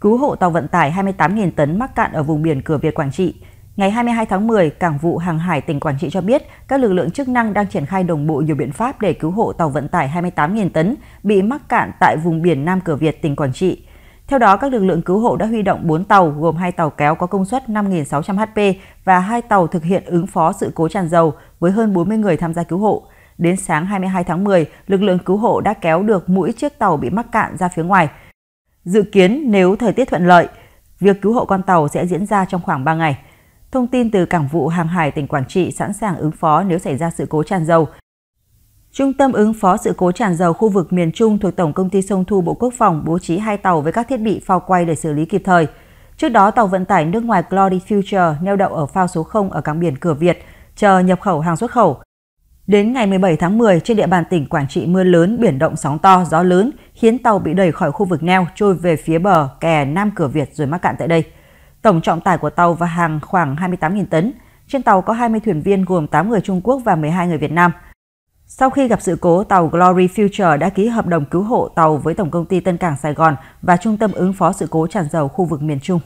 cứu hộ tàu vận tải 28.000 tấn mắc cạn ở vùng biển cửa Việt Quảng Trị. Ngày 22 tháng 10, Cảng vụ Hàng hải tỉnh Quảng Trị cho biết các lực lượng chức năng đang triển khai đồng bộ nhiều biện pháp để cứu hộ tàu vận tải 28.000 tấn bị mắc cạn tại vùng biển Nam Cửa Việt, tỉnh Quảng Trị. Theo đó, các lực lượng cứu hộ đã huy động 4 tàu gồm 2 tàu kéo có công suất 5.600 HP và 2 tàu thực hiện ứng phó sự cố tràn dầu với hơn 40 người tham gia cứu hộ. Đến sáng 22 tháng 10, lực lượng cứu hộ đã kéo được mũi chiếc tàu bị mắc cạn ra phía ngoài, Dự kiến nếu thời tiết thuận lợi, việc cứu hộ con tàu sẽ diễn ra trong khoảng 3 ngày. Thông tin từ Cảng vụ Hàng hải tỉnh Quảng Trị sẵn sàng ứng phó nếu xảy ra sự cố tràn dầu. Trung tâm ứng phó sự cố tràn dầu khu vực miền Trung thuộc Tổng công ty Sông Thu Bộ Quốc phòng bố trí hai tàu với các thiết bị phao quay để xử lý kịp thời. Trước đó, tàu vận tải nước ngoài Glory Future neo đậu ở phao số 0 ở cảng biển Cửa Việt, chờ nhập khẩu hàng xuất khẩu. Đến ngày 17 tháng 10, trên địa bàn tỉnh Quảng Trị mưa lớn, biển động sóng to, gió lớn khiến tàu bị đẩy khỏi khu vực neo trôi về phía bờ kè Nam Cửa Việt rồi mắc cạn tại đây. Tổng trọng tải của tàu và hàng khoảng 28.000 tấn. Trên tàu có 20 thuyền viên gồm 8 người Trung Quốc và 12 người Việt Nam. Sau khi gặp sự cố, tàu Glory Future đã ký hợp đồng cứu hộ tàu với Tổng công ty Tân Cảng Sài Gòn và Trung tâm ứng phó sự cố tràn dầu khu vực miền Trung.